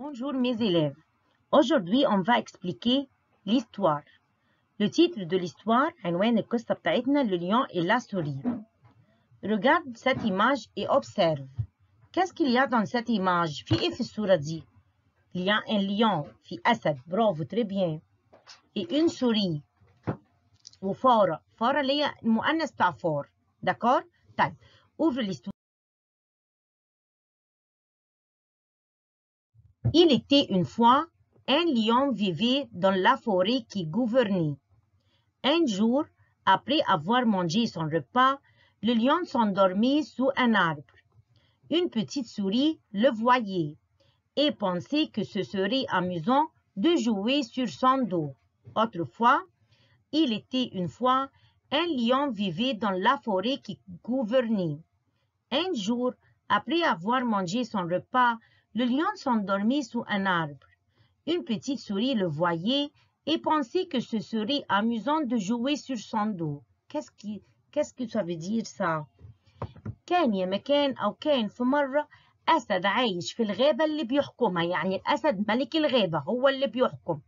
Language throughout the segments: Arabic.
Bonjour mes élèves. Aujourd'hui, on va expliquer l'histoire. Le titre de l'histoire, le lion et la souris. Regarde cette image et observe. Qu'est-ce qu'il y a dans cette image Il y a un lion bravo, très bien. Et une souris Ou fort اللي هي D'accord Ouvre l'histoire. Il était une fois un lion vivait dans la forêt qui gouvernait. Un jour, après avoir mangé son repas, le lion s'endormit sous un arbre. Une petite souris le voyait et pensait que ce serait amusant de jouer sur son dos. Autrefois, il était une fois, un lion vivait dans la forêt qui gouvernait. Un jour, après avoir mangé son repas, le lion s'endormit sous un arbre. Une petite souris le voyait et pensait que ce serait amusant de jouer sur son dos. Qu'est-ce qu que ça veut dire ça? كان يا مكان أو كان في مرة أسد عايش في الغابة اللي بيحكمها يعني الأسد ملك الغابة هو اللي بيحكم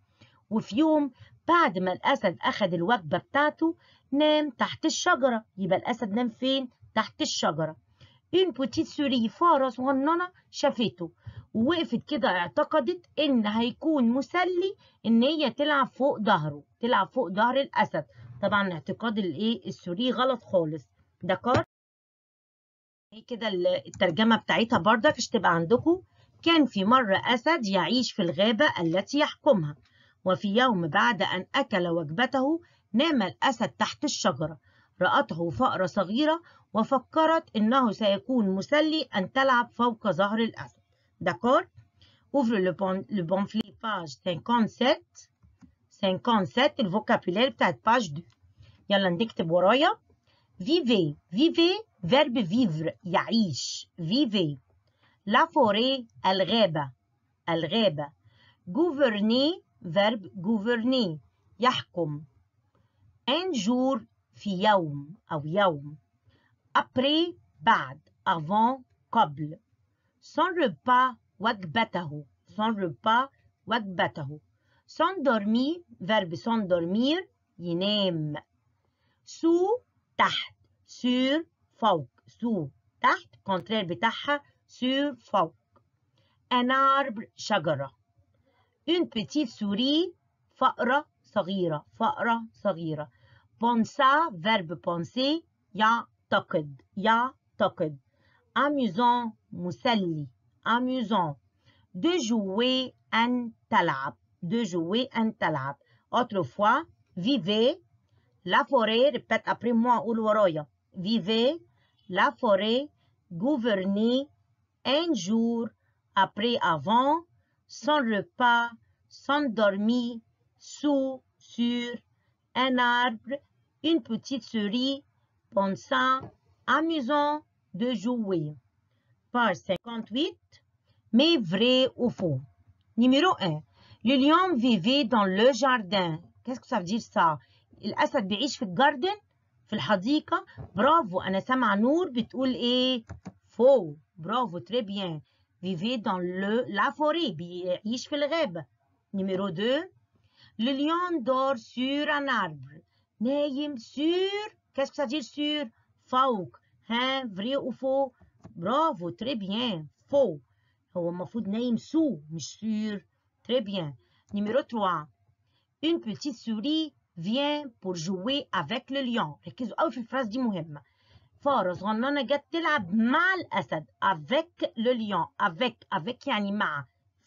وفي يوم بعد ما الأسد أخذ الوجبة بتاعته نام تحت الشجرة يبقى الأسد نام فين؟ تحت الشجرة بين بوتيت سوري فارة صغننة شافته ووقفت كده اعتقدت ان هيكون مسلي ان هي تلعب فوق ظهره تلعب فوق ظهر الاسد طبعا اعتقاد الايه السوري غلط خالص ده كار ايه كده الترجمه بتاعتها بردك عشان تبقى عندكم كان في مره اسد يعيش في الغابه التي يحكمها وفي يوم بعد ان اكل وجبته نام الاسد تحت الشجره رأته فأرة صغيرة وفكرت إنه سيكون مسلي أن تلعب فوق ظهر الأسد داكور أوفر le, bon, le page 57 57 الفوكابيلير بتاعت page 2 يلا نكتب ورايا Vivez Vivez verbe vivre يعيش Vivez La forêt الغابة الغابة Gouverner verbe gouverner يحكم Un jour في يوم أو يوم أبري بعد أفون قبل سون ربا وجبته سون ربا وجبته سون دورمي فيرب سون دورمير ينام سو تحت سور فوق سو تحت كونترير بتاعها سور فوق ان شجره اون بتيت سوري فأرة صغيرة فأرة صغيرة Pensa, verbe penser, ya toked. amusant mousseli, amusant de jouer un talab de jouer un talab autrefois vivez la forêt répète après moi ورايا vivez la forêt gouverner un jour après avant sans repas sans dormir, sous sur un arbre une petite souris ça, amusant de jouer. Par 58, mais vrai ou faux. Numéro 1. Le lion vivait dans le jardin. Qu'est-ce que ça veut dire ça? الأسد بيعيش في الجاردن jardin. Bravo, Bravo, Bravo, سامعة Nour Bteoul est faux. Bravo, très bien. vivait dans le, la forêt dans le rêve. Numéro 2. Le lion dort sur un arbre. نايم sur Qu'est-ce que ça dit dire sur Fauk? Hein vrai ou faux Bravo très bien faux هو de « نايم sous مش sur très bien numéro 3 une petite souris vient pour jouer avec le lion ركزوا قوي في الفراس دي مهمه جت تلعب مع avec le lion avec avec un animal.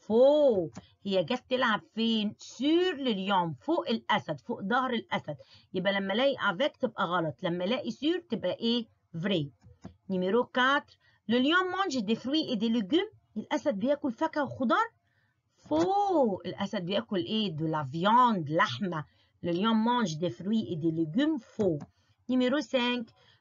Faux. هي جت تلعب فين سور لليوم فوق الاسد فوق ظهر الاسد يبقى لما الاقي افيك تبقى غلط لما الاقي سور تبقى ايه فري نيميرو 4 لليوم مونج دي فروي اي دي ليجوم الاسد بياكل فاكهه وخضار فوق الاسد بياكل ايه دو لا فياند لحمه لليوم lion دي فروي اي دي ليجوم légumes نيميرو 5.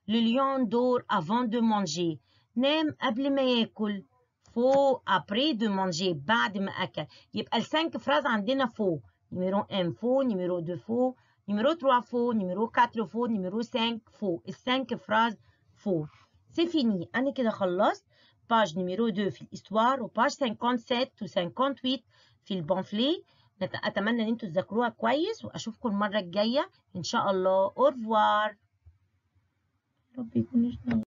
لليوم دور افون دو de نام قبل ما ياكل. فو ابري دو مانجي بعد ما اكل يبقى السانك فراز عندنا فو نيميرو ان فو نيميرو دو فو نيميرو 3 فو نيميرو 4 فو نيميرو 5 فو السانك فراز فو سي فيني انا كده خلصت باج نيميرو 2 في الاستوار وباج 57 و 58 في البونفلي اتمنى ان انتوا تذاكروها كويس واشوفكم المره الجايه ان شاء الله اورفوار ربي يكون